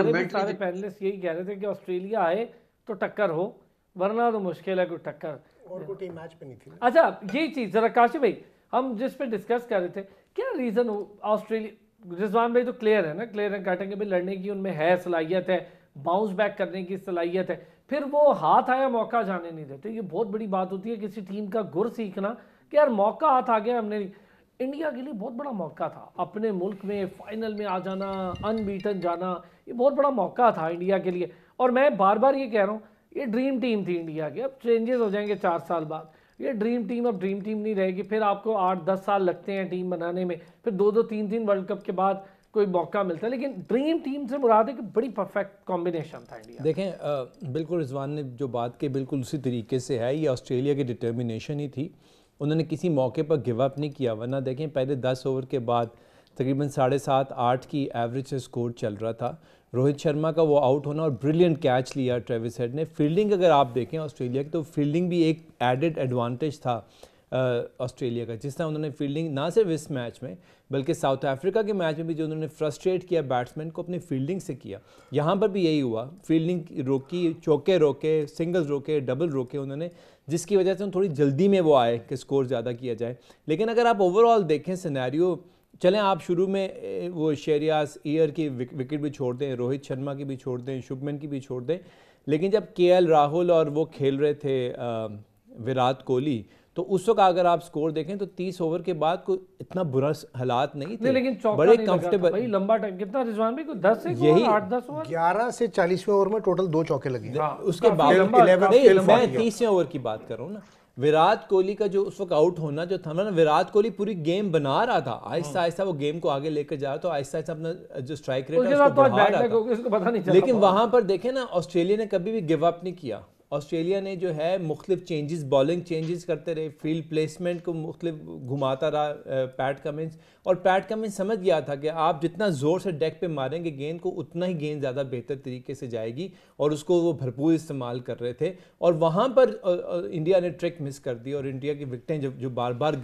हमारे भी सारे पैनलिस्ट यही कह रहे थे कि ऑस्ट्रेलिया आए तो टक्कर हो वरना तो मुश्किल है कोई टक्कर और कोई टीम मैच पे नहीं थी अच्छा यही चीज़ जरा काशी भाई हम जिस पे डिस्कस कर रहे थे क्या रीज़न ऑस्ट्रेलिया रिजवान भाई तो क्लियर है ना क्लियर है काटेंगे भाई लड़ने की उनमें है सलाहियत है बाउंस बैक करने की सलाहियत है फिर वो हाथ आया मौका जाने नहीं देते ये बहुत बड़ी बात होती है किसी टीम का गुर सीखना कि यार मौका हाथ आ गया हमने नहीं इंडिया के लिए बहुत बड़ा मौका था अपने मुल्क में फाइनल में आ जाना अनबीटन जाना ये बहुत बड़ा मौका था इंडिया के लिए और मैं बार बार ये कह रहा हूँ ये ड्रीम टीम थी इंडिया की अब चेंजेस हो जाएंगे चार साल बाद ये ड्रीम टीम अब ड्रीम टीम नहीं रहेगी फिर आपको आठ दस साल लगते हैं टीम बनाने में फिर दो दो तीन तीन वर्ल्ड कप के बाद कोई मौका मिलता है लेकिन ड्रीम टीम से मुराद है कि बड़ी परफेक्ट कॉम्बिनेशन था इंडिया देखें आ, बिल्कुल रिजवान ने जो बात की बिल्कुल उसी तरीके से है ये ऑस्ट्रेलिया की डिटर्मिनेशन ही थी उन्होंने किसी मौके पर गिव अप नहीं किया वरना देखें पहले दस ओवर के बाद तकरीबन साढ़े सात आठ की एवरेज स्कोर चल रहा था रोहित शर्मा का वो आउट होना और ब्रिलियंट कैच लिया ट्रेविस हेड ने फील्डिंग अगर आप देखें ऑस्ट्रेलिया की तो फील्डिंग भी एक एडेड एडवांटेज था ऑस्ट्रेलिया का जिस तरह उन्होंने फील्डिंग ना सिर्फ इस मैच में बल्कि साउथ अफ्रीका के मैच में भी जो उन्होंने फ्रस्ट्रेट किया बैट्समैन को अपनी फील्डिंग से किया यहाँ पर भी यही हुआ फील्डिंग रोकी चौके रोके सिंगल्स रोके डबल रोके उन्होंने जिसकी वजह से थोड़ी जल्दी में वो आए कि स्कोर ज़्यादा किया जाए लेकिन अगर आप ओवरऑल देखें सिनेरियो चलें आप शुरू में वो शेरियास ईयर की विकेट भी छोड़ दें रोहित शर्मा की भी छोड़ दें शुभमन की भी छोड़ दें लेकिन जब के राहुल और वो खेल रहे थे विराट कोहली तो उस वक्त अगर आप स्कोर देखें तो तीस ओवर के बाद कोई इतना बुरा हालात नहीं थे लेकिन बड़े कंफर्टेबल भाई लंबा टाइम कितना रिजवान भाई को 10 से यही आठ दस ओवर ग्यारह से चालीसवें ओवर में टोटल दो चौके लगे हाँ, उसके बाद मैं तीसवें ओवर की बात कर रहा हूँ ना विराट कोहली का जो उस वक्त आउट होना जो था ना विराट कोहली पूरी गेम बना रहा था आहिस्ता हाँ। आहिस्ता वो गेम को आगे लेकर जा रहा था आहिस्ता आहिस्ता अपना जो स्ट्राइक रेट है उसको बढ़ा रहा था लेकिन वहां पर देखे ना ऑस्ट्रेलिया ने कभी भी गिव अप नहीं किया ऑस्ट्रेलिया ने जो है मुख्तफ चेंजेस बॉलिंग चेंजेस करते रहे फील्ड प्लेसमेंट को मुख्तफ घुमाता रहा पैट कमिंस और पैट कमिंस समझ गया था कि आप जितना ज़ोर से डेक पे मारेंगे गेंद को उतना ही गेंद ज़्यादा बेहतर तरीके से जाएगी और उसको वो भरपूर इस्तेमाल कर रहे थे और वहाँ पर इंडिया ने ट्रिक मिस कर दी और इंडिया की विकटें जो जो बार बार